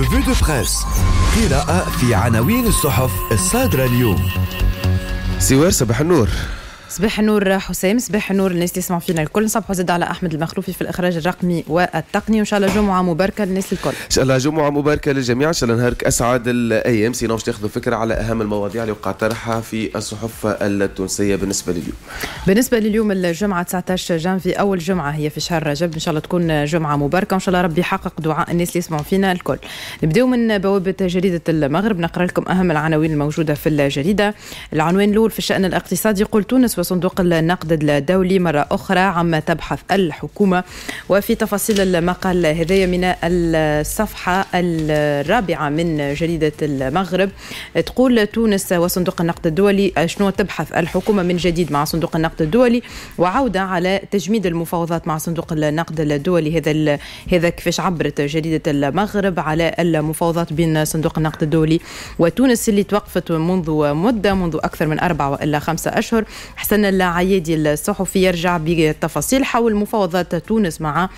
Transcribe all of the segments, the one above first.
ريفو دو بريس قراءة في عناوين الصحف الصادرة اليوم سوار صباح النور صباح النور حسام صباح النور الناس اللي يسمعوا فينا الكل نصبحوا زاد على احمد المخلوفي في الاخراج الرقمي والتقني وان شاء الله جمعه مباركه للناس الكل ان شاء الله جمعه مباركه للجميع ان شاء الله نهارك اسعد الايام سينا واش تاخذوا فكره على اهم المواضيع اللي وقع طرحها في الصحف التونسيه بالنسبه لليوم بالنسبه لليوم الجمعه 19 جانفي اول جمعه هي في شهر رجب ان شاء الله تكون جمعه مباركه وان شاء الله ربي يحقق دعاء الناس اللي يسمعوا فينا الكل نبداو من بوابه جريده المغرب نقرا لكم اهم العناوين الموجوده في الجريده العنوان الاول في الشان الاقتصادي يقول تونس وصندوق النقد الدولي مرة أخرى عما تبحث الحكومة وفي تفاصيل المقال هذايا من الصفحة الرابعة من جريدة المغرب تقول تونس وصندوق النقد الدولي شنو تبحث الحكومة من جديد مع صندوق النقد الدولي وعودة على تجميد المفاوضات مع صندوق النقد الدولي هذا هذا كيفاش عبرت جريدة المغرب على المفاوضات بين صندوق النقد الدولي وتونس اللي توقفت منذ مدة منذ أكثر من أربعة وإلا خمسة أشهر حسن العيادي الصحفي يرجع بتفاصيل حول مفاوضات تونس مع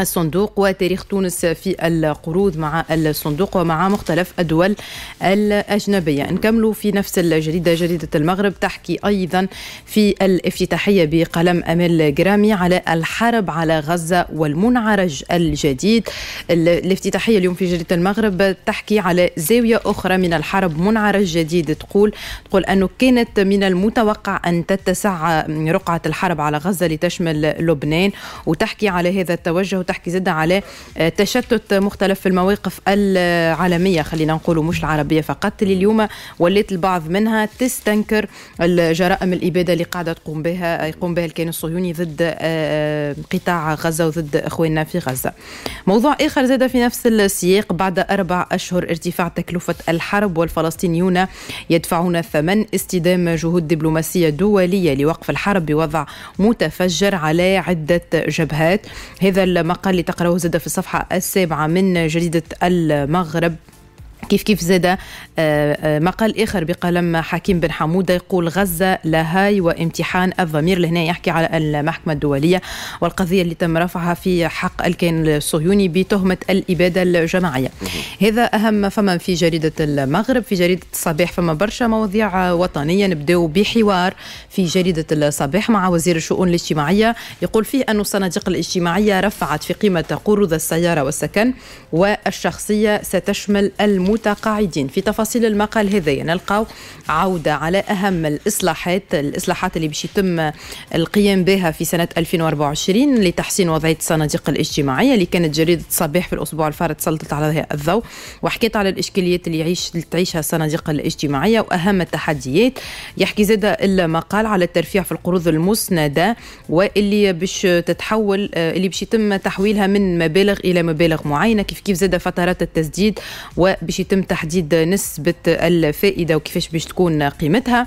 الصندوق وتاريخ تونس في القروض مع الصندوق ومع مختلف الدول الأجنبية نكملوا في نفس الجريدة جريدة المغرب تحكي أيضا في الافتتاحية بقلم أميل جرامي على الحرب على غزة والمنعرج الجديد الافتتاحية اليوم في جريدة المغرب تحكي على زاوية أخرى من الحرب منعرج جديد تقول تقول أنه كانت من المتوقع أن تتسع رقعة الحرب على غزة لتشمل لبنان وتحكي على هذا التوجه وتحكي زادة على آه، تشتت مختلف المواقف العالمية خلينا نقولوا مش العربية فقط اللي اليوم وليت البعض منها تستنكر الجرائم الإبادة اللي قاعدة تقوم بها يقوم بها الكيان الصهيوني ضد آه، آه، قطاع غزة وضد إخواننا في غزة موضوع آخر زاد في نفس السياق بعد أربع أشهر ارتفاع تكلفة الحرب والفلسطينيون يدفعون ثمن استدام جهود دبلوماسية دولية لوقف الحرب بوضع متفجر على عدة جبهات هذا مقال لتقرأه زاد في الصفحة السابعة من جريدة المغرب كيف كيف زاد آه، آه، مقال اخر بقلم حكيم بن حموده يقول غزه لاهاي وامتحان الضمير لهنا يحكي على المحكمه الدوليه والقضيه اللي تم رفعها في حق الكيان الصهيوني بتهمه الاباده الجماعيه. هذا اهم فما في جريده المغرب في جريده الصباح فما برشا مواضيع وطنيه نبداو بحوار في جريده الصباح مع وزير الشؤون الاجتماعيه يقول فيه ان الصناديق الاجتماعيه رفعت في قيمه قروض السياره والسكن والشخصيه ستشمل المت متقاعدين في تفاصيل المقال هذايا نلقاو عودة على أهم الإصلاحات الإصلاحات اللي باش يتم القيام بها في سنة 2024 لتحسين وضعية الصناديق الاجتماعية اللي كانت جريدة صباح في الأسبوع الفارط سلطت عليها الضوء وحكيت على الإشكاليات اللي يعيش اللي تعيشها الصناديق الاجتماعية وأهم التحديات يحكي زادا المقال على الترفيع في القروض المسندة واللي باش تتحول اللي باش يتم تحويلها من مبالغ إلى مبالغ معينة كيف كيف زادا فترات التسديد وباش يتم تحديد نسبة الفائدة وكيفاش باش تكون قيمتها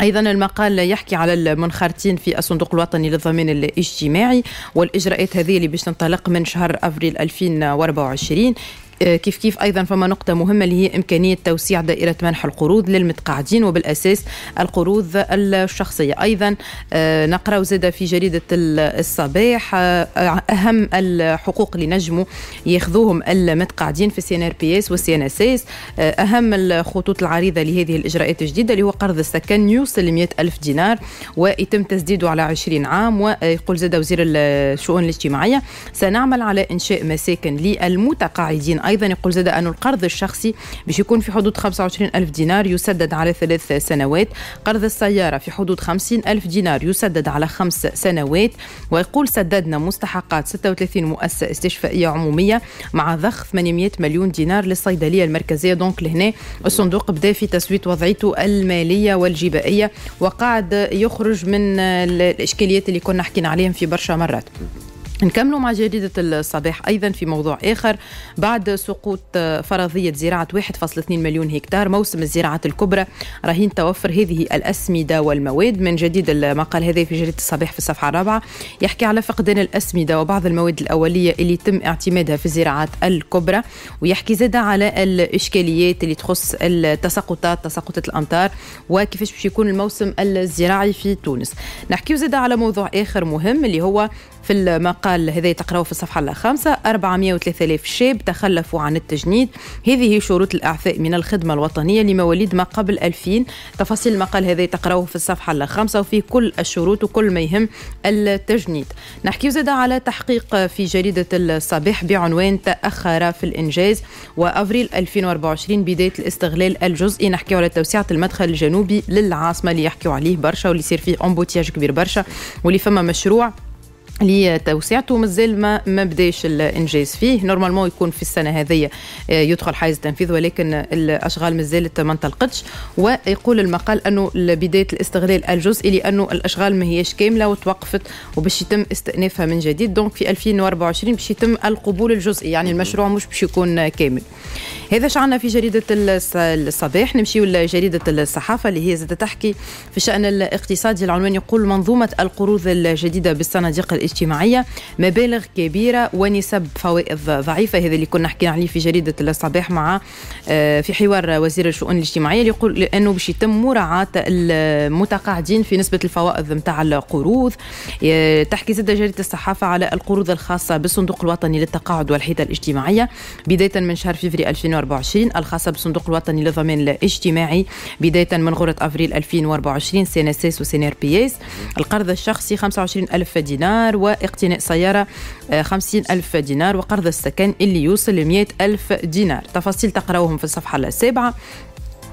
ايضا المقال يحكي على المنخرطين في الصندوق الوطني للضمان الاجتماعي والاجراءات هذه اللي باش تنطلق من شهر افريل 2024 آه، كيف كيف ايضا فما نقطه مهمه اللي هي امكانيه توسيع دائره منح القروض للمتقاعدين وبالاساس القروض الشخصيه ايضا آه، نقراو زاد في جريده الصباح آه، اهم الحقوق اللي نجموا ياخذوهم المتقاعدين في السي ان ار بي اس والسي ان اس اس اهم الخطوط العريضه لهذه الاجراءات الجديده اللي هو قرض السكن يوصل ل 100 الف دينار ويتم تسديده على 20 عام ويقول زاد وزير الشؤون الاجتماعيه سنعمل على انشاء مساكن للمتقاعدين أيضا يقول زاد أن القرض الشخصي باش يكون في حدود 25 ألف دينار يسدد على ثلاث سنوات قرض السيارة في حدود 50 ألف دينار يسدد على خمس سنوات ويقول سددنا مستحقات 36 مؤسسة استشفائية عمومية مع ضخ 800 مليون دينار للصيدلية المركزية دونك لهنا الصندوق بدا في تسويت وضعيته المالية والجبائية وقاعد يخرج من الإشكاليات اللي كنا حكينا عليهم في برشا مرات نكملوا مع جريدة الصباح أيضا في موضوع آخر بعد سقوط فرضية زراعة 1.2 مليون هكتار موسم الزراعة الكبرى رهين توفر هذه الأسمدة والمواد من جديد المقال هذا في جريدة الصباح في الصفحة الرابعة يحكي على فقدان الأسمدة وبعض المواد الأولية اللي تم اعتمادها في الزراعات الكبرى ويحكي زادة على الإشكاليات اللي تخص التساقطات تساقطات الأمطار وكيفاش باش يكون الموسم الزراعي في تونس نحكيو زادة على موضوع آخر مهم اللي هو في المقال قال هذا تقراو في الصفحة الخامسة 403000 شاب تخلفوا عن التجنيد هذه شروط الإعفاء من الخدمة الوطنية لمواليد ما قبل 2000 تفاصيل المقال هذا تقراوه في الصفحة الخامسة وفي كل الشروط وكل ما يهم التجنيد نحكي زاد على تحقيق في جريدة الصباح بعنوان تأخر في الإنجاز وأفريل 2024 بداية الاستغلال الجزئي نحكيو على توسعة المدخل الجنوبي للعاصمة اللي يحكيو عليه برشا واللي يصير فيه أمبوتياج كبير برشا واللي فما مشروع لتوسعته مازال ما ما بداش الانجاز فيه نورمالمون يكون في السنه هذه آه، يدخل حيز التنفيذ ولكن الاشغال مازالت ما انطلقتش ويقول المقال انه بدايه الاستغلال الجزئي لانه الاشغال ما هيش كامله وتوقفت وباش يتم استئنافها من جديد دونك في 2024 باش يتم القبول الجزئي يعني المشروع مش باش يكون كامل هذا شعنا في جريده الصباح نمشيو لجريده الصحافه اللي هي زاد تحكي في شان الاقتصادي العنوان يقول منظومه القروض الجديده بالصناديق الاجتماعية مبالغ كبيرة ونسب فوائد ضعيفة هذا اللي كنا حكينا عليه في جريدة الصباح مع آه، في حوار وزير الشؤون الاجتماعية اللي يقول لأنه باش يتم مراعاة المتقاعدين في نسبة الفوائد نتاع القروض آه، تحكي زاد جريدة الصحافة على القروض الخاصة بالصندوق الوطني للتقاعد والحيطة الاجتماعية بداية من شهر فيفري 2024 الخاصة بالصندوق الوطني للضمان الاجتماعي بداية من غرة أفريل 2024 سنة سيس وسنة اس القرض الشخصي 25000 دينار دينار واقتناء سيارة 50 آه، ألف دينار وقرض السكن اللي يوصل ل 100 ألف دينار تفاصيل تقراوهم في الصفحة السابعة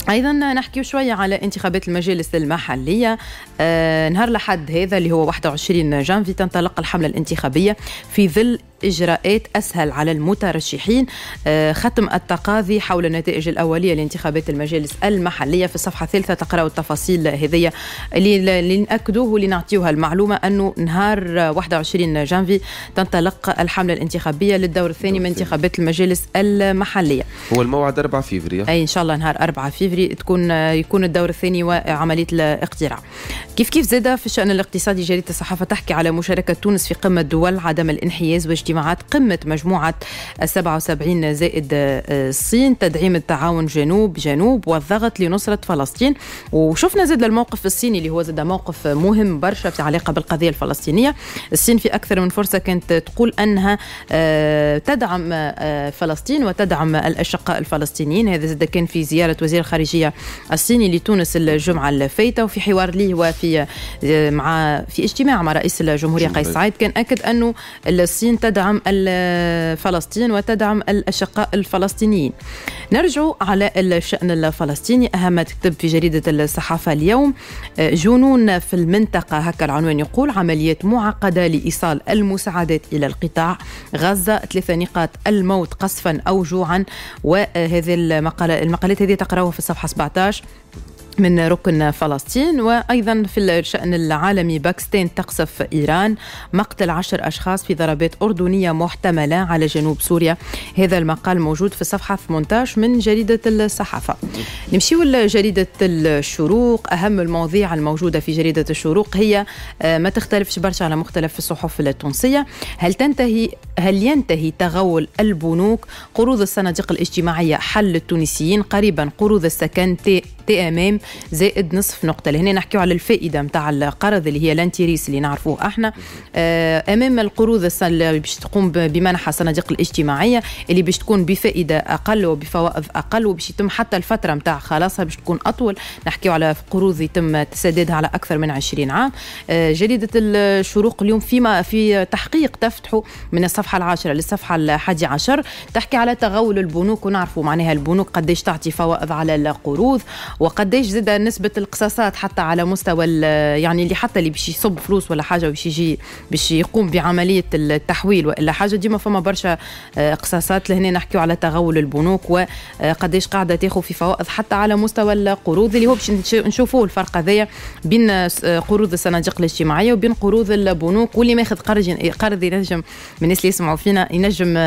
ايضا نحكي شويه على انتخابات المجالس المحليه آه نهار الاحد هذا اللي هو 21 جانفي تنطلق الحمله الانتخابيه في ظل إجراءات أسهل على المترشحين آه، ختم التقاضي حول النتائج الأولية لانتخابات المجالس المحلية في الصفحة الثالثة تقرأوا التفاصيل هذه اللي نأكدوه ولنعطيوها المعلومة أنه نهار 21 جانفي تنطلق الحملة الانتخابية للدور الثاني من انتخابات المجالس المحلية هو الموعد 4 فيفري أي إن شاء الله نهار 4 فيفري تكون يكون الدور الثاني وعملية الاقتراع كيف كيف زاد في الشأن الاقتصادي جريدة الصحافة تحكي على مشاركة تونس في قمة دول عدم الانحياز واجتماع اجتماعات قمة مجموعة 77 زائد آه، الصين تدعيم التعاون جنوب جنوب والضغط لنصرة فلسطين وشفنا زاد الموقف الصيني اللي هو زاد موقف مهم برشا في علاقة بالقضية الفلسطينية الصين في أكثر من فرصة كانت تقول أنها آه، تدعم آه، فلسطين وتدعم الأشقاء الفلسطينيين هذا زاد كان في زيارة وزير الخارجية الصيني لتونس الجمعة الفايتة وفي حوار ليه وفي مع في اجتماع مع رئيس الجمهورية قيس سعيد كان أكد أنه الصين تدعم تدعم فلسطين وتدعم الأشقاء الفلسطينيين نرجع على الشأن الفلسطيني أهم تكتب في جريدة الصحافة اليوم جنون في المنطقة هكا العنوان يقول عمليات معقدة لإيصال المساعدات إلى القطاع غزة ثلاثة نقاط الموت قصفا أو جوعا وهذه المقالة المقالات هذه تقراوها في الصفحة 17 من ركن فلسطين وأيضا في الشأن العالمي باكستان تقصف إيران مقتل عشر أشخاص في ضربات أردنية محتملة على جنوب سوريا هذا المقال موجود في الصفحة 18 من جريدة الصحافة نمشيو لجريدة الشروق أهم المواضيع الموجودة في جريدة الشروق هي آه، ما تختلفش برشا على مختلف الصحف التونسية هل تنتهي هل ينتهي تغول البنوك قروض الصناديق الاجتماعية حل التونسيين قريبا قروض السكن تي, تي أمام زائد نصف نقطه لهنا نحكيو على الفائده نتاع القرض اللي هي لانتيريس اللي نعرفوه احنا آه، امام القروض اللي باش تقوم بمنحها الصناديق الاجتماعيه اللي باش تكون بفائده اقل وبفوائد اقل وباش يتم حتى الفتره نتاع خلاصها باش تكون اطول نحكيو على قروض يتم تسديدها على اكثر من 20 عام آه، جريده الشروق اليوم فيما في تحقيق تفتحه من الصفحه العاشره للصفحه الحادي عشر تحكي على تغول البنوك ونعرفوا معناها البنوك قديش تعطي فوائد على القروض وقديش زاد نسبه القصاصات حتى على مستوى يعني اللي حتى اللي باش يصب فلوس ولا حاجه باش يجي باش يقوم بعمليه التحويل والا حاجه ديما فما برشا آه، قصاصات لهنا نحكيو على تغول البنوك وقداش آه، قاعده تاخذ في فوائد حتى على مستوى القروض اللي هو باش نشوفوه الفرق هذايا بين آه، قروض الصناديق الاجتماعيه وبين قروض البنوك واللي ماخذ قرض قرض ينجم من الناس اللي يسمعوا فينا ينجم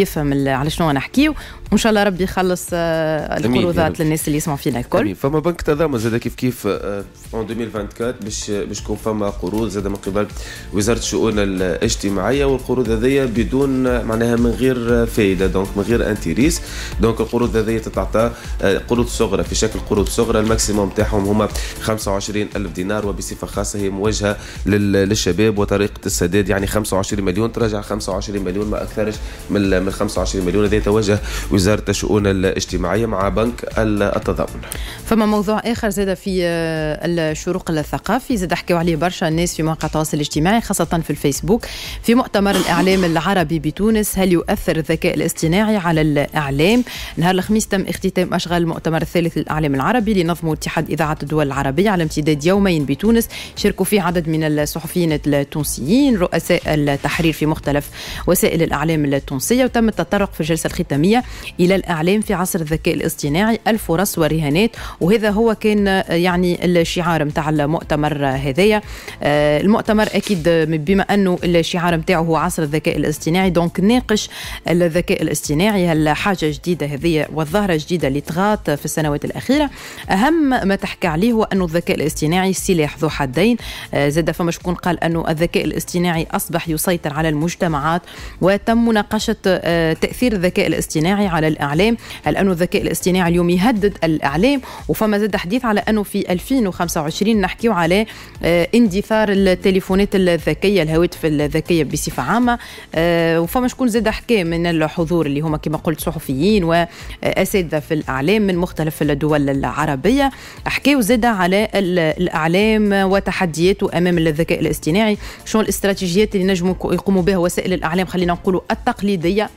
يفهم على شنو نحكيو وان شاء الله ربي يخلص آه، القروضات للناس اللي يسمعوا فينا الكل فما بنك تضامن زاد كيف كيف آه، اون 2024 باش باش يكون فما قروض زاد من قبل وزاره الشؤون الاجتماعيه والقروض هذيا بدون معناها من غير فائده دونك من غير انتريس دونك القروض هذيا تتعطى آه، قروض صغرى في شكل قروض صغرى الماكسيموم تاعهم هما 25 ألف دينار وبصفه خاصه هي موجهه للشباب وطريقه السداد يعني 25 مليون تراجع 25 مليون ما اكثرش من 25 مليون هذا توجه وزارة الشؤون الاجتماعية مع بنك التضامن فما موضوع آخر زاد في آه، الشروق الثقافي زاد حكيوا عليه برشا الناس في مواقع التواصل الاجتماعي خاصة في الفيسبوك في مؤتمر الإعلام العربي بتونس هل يؤثر الذكاء الاصطناعي على الإعلام نهار الخميس تم اختتام أشغال المؤتمر الثالث للإعلام العربي لنظمه اتحاد إذاعة الدول العربية على امتداد يومين بتونس شاركوا فيه عدد من الصحفيين التونسيين رؤساء التحرير في مختلف وسائل الإعلام التونسية وتم التطرق في الجلسة الختامية إلى الأعلام في عصر الذكاء الاصطناعي الفرص والرهانات وهذا هو كان آه، يعني الشعار نتاع المؤتمر هذايا آه، المؤتمر أكيد بما أنه الشعار نتاعو هو عصر الذكاء الاصطناعي دونك ناقش الذكاء الاصطناعي الحاجة جديدة هذه والظاهرة الجديدة اللي طغات في السنوات الأخيرة أهم ما تحكي عليه هو أنه الذكاء الاصطناعي سلاح ذو حدين آه، زاد فما شكون قال أنه الذكاء الاصطناعي أصبح يسيطر على المجتمعات وتم مناقشة تأثير الذكاء الاصطناعي على الإعلام هل أنه الذكاء الاصطناعي اليوم يهدد الإعلام وفما زاد حديث على أنه في 2025 نحكيو على آه، اندثار التليفونات الذكية الهواتف الذكية بصفة عامة آه، وفما شكون زاد حكى من الحضور اللي هما كما قلت صحفيين وأساتذة في الإعلام من مختلف الدول العربية حكاو زاد على الإعلام وتحدياته أمام الذكاء الاصطناعي شنو الاستراتيجيات اللي نجموا يقوموا بها وسائل الإعلام خلينا نقولوا التقليدية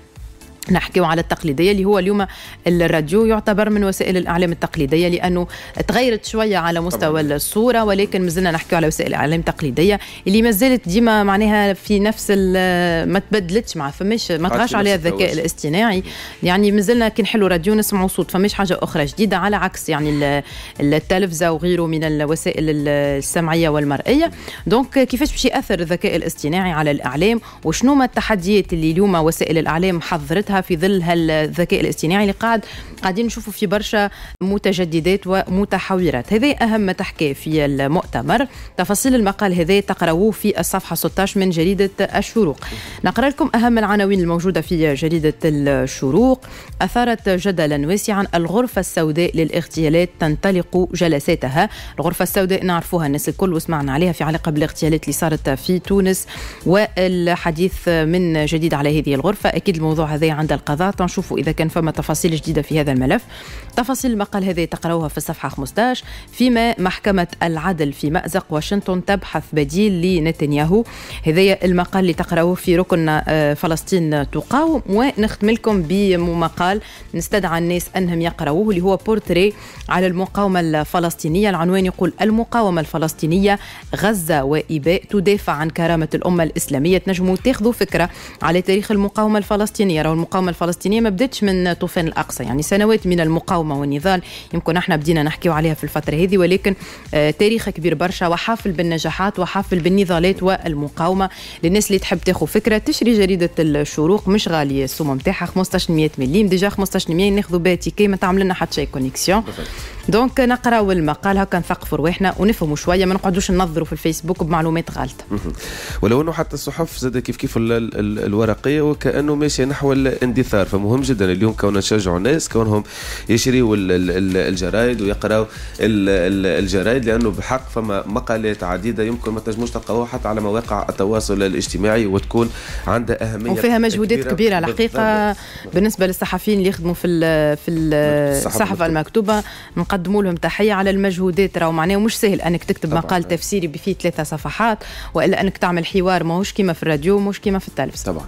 نحكيو على التقليديه اللي هو اليوم الراديو يعتبر من وسائل الاعلام التقليديه لانه تغيرت شويه على مستوى طبعا. الصوره ولكن مازلنا نحكيو على وسائل الاعلام التقليديه اللي مازالت ديما معناها في نفس ما تبدلتش مع فماش ما تغاش عليها الذكاء الاصطناعي يعني مازلنا كي نحلوا راديو نسمعوا صوت فماش حاجه اخرى جديده على عكس يعني التلفزه وغيره من الوسائل السمعيه والمرئيه دونك كيفاش باش ياثر الذكاء الاصطناعي على الاعلام وشنو ما التحديات اللي اليوم وسائل الاعلام حضرتها في ظل هالذكاء الاصطناعي اللي قاعد قاعدين نشوفوا في برشا متجددات ومتحورات هذا أهم ما تحكي في المؤتمر تفاصيل المقال هذا تقراوه في الصفحة 16 من جريدة الشروق نقرأ لكم أهم العناوين الموجودة في جريدة الشروق أثارت جدلا واسعا الغرفة السوداء للاغتيالات تنطلق جلساتها الغرفة السوداء نعرفوها الناس الكل وسمعنا عليها في علاقة بالاغتيالات اللي صارت في تونس والحديث من جديد على هذه الغرفة أكيد الموضوع هذا عند عند القضاء تنشوفوا إذا كان فما تفاصيل جديدة في هذا الملف تفاصيل المقال هذه تقراوها في الصفحة 15 فيما محكمة العدل في مأزق واشنطن تبحث بديل لنتنياهو هذايا المقال اللي تقراوه في ركن آه، فلسطين تقاوم ونختم لكم بمقال نستدعى الناس أنهم يقراوه اللي هو بورتري على المقاومة الفلسطينية العنوان يقول المقاومة الفلسطينية غزة وإباء تدافع عن كرامة الأمة الإسلامية تنجموا تاخذوا فكرة على تاريخ المقاومة الفلسطينية المقاومه الفلسطينيه ما بداتش من طوفان الاقصى يعني سنوات من المقاومه والنضال يمكن احنا بدينا نحكيو عليها في الفتره هذه ولكن آه، تاريخ كبير برشا وحافل بالنجاحات وحافل بالنضالات والمقاومه للناس اللي تحب تاخذ فكره تشري جريده الشروق مش غاليه السومه نتاعها 1500 مليم ديجا 1500 ناخذوا بها تيكي ما تعمل لنا حتى شي كونيكسيون دونك نقراو المقال هكا نثقفوا رواحنا ونفهموا شويه ما نقعدوش ننظروا في الفيسبوك بمعلومات غالطه. ولو انه حتى الصحف زاد كيف كيف ال ال ال الورقيه وكانه ماشيه نحو الاندثار فمهم جدا اليوم كون نشجعوا الناس كونهم يشريوا الجرايد ويقراوا الجرايد لانه بحق فما مقالات عديده يمكن ما تنجموش تلقاوها حتى على مواقع التواصل الاجتماعي وتكون عندها اهميه وفيها مجهودات كبيره, الحقيقه بالنسبه للصحفيين اللي يخدموا في في الصحف المكتوبه نقدموا لهم تحيه على المجهودات راهو معناه مش سهل انك تكتب مقال تفسيري بفيه ثلاثه صفحات والا انك تعمل حوار ماهوش كيما في الراديو مش كيما في التلفزه طبعا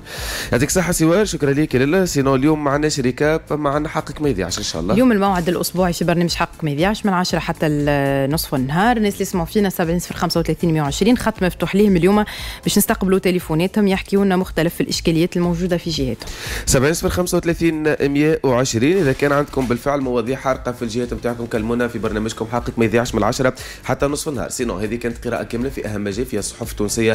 يعطيك الصحه سوار شكرا لك لله سينو اليوم ما عندناش ريكاب ما عندنا حقك ما يضيعش ان شاء الله اليوم الموعد الاسبوعي في برنامج حقك ما يضيعش من 10 حتى نصف النهار الناس اللي يسمعوا فينا 70 35 120 خط مفتوح ليهم اليوم باش نستقبلوا تليفوناتهم يحكيوا لنا مختلف الاشكاليات الموجوده في جهاتهم 70 35 120 اذا كان عندكم بالفعل مواضيع حارقه في الجهات نتاعكم المنى في برنامجكم حقك ما يذيعش من العشرة حتى نصف النهار سينو هذه كانت قراءة كاملة في أهم ما جاء في الصحف التونسية